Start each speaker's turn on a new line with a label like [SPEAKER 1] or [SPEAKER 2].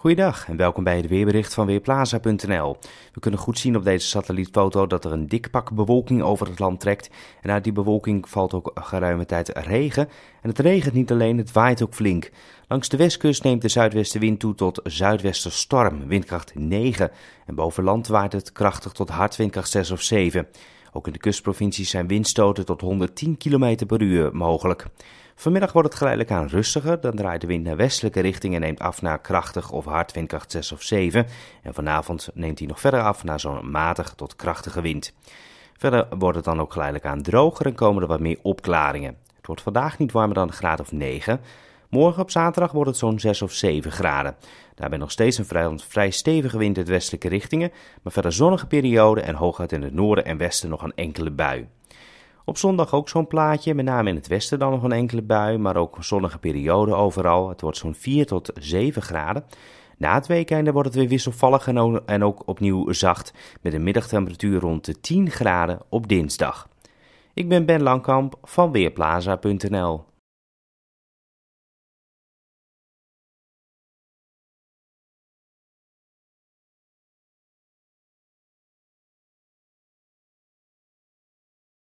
[SPEAKER 1] Goeiedag en welkom bij het weerbericht van Weerplaza.nl. We kunnen goed zien op deze satellietfoto dat er een dik pak bewolking over het land trekt. En uit die bewolking valt ook geruime tijd regen. En het regent niet alleen, het waait ook flink. Langs de westkust neemt de zuidwestenwind toe tot zuidwestenstorm, windkracht 9. En boven land waait het krachtig tot hard windkracht 6 of 7. Ook in de kustprovincies zijn windstoten tot 110 km per uur mogelijk. Vanmiddag wordt het geleidelijk aan rustiger, dan draait de wind naar westelijke richting en neemt af naar krachtig of hard windkracht 6 of 7. En vanavond neemt hij nog verder af naar zo'n matig tot krachtige wind. Verder wordt het dan ook geleidelijk aan droger en komen er wat meer opklaringen. Het wordt vandaag niet warmer dan een graad of 9. Morgen op zaterdag wordt het zo'n 6 of 7 graden. Daarbij nog steeds een vrij, vrij stevige wind uit westelijke richtingen, maar verder zonnige periode en hooguit in het noorden en westen nog een enkele bui. Op zondag ook zo'n plaatje, met name in het westen dan nog een enkele bui, maar ook zonnige periode overal. Het wordt zo'n 4 tot 7 graden. Na het weekende wordt het weer wisselvallig en ook opnieuw zacht, met een middagtemperatuur rond de 10 graden op dinsdag. Ik ben Ben Langkamp van Weerplaza.nl.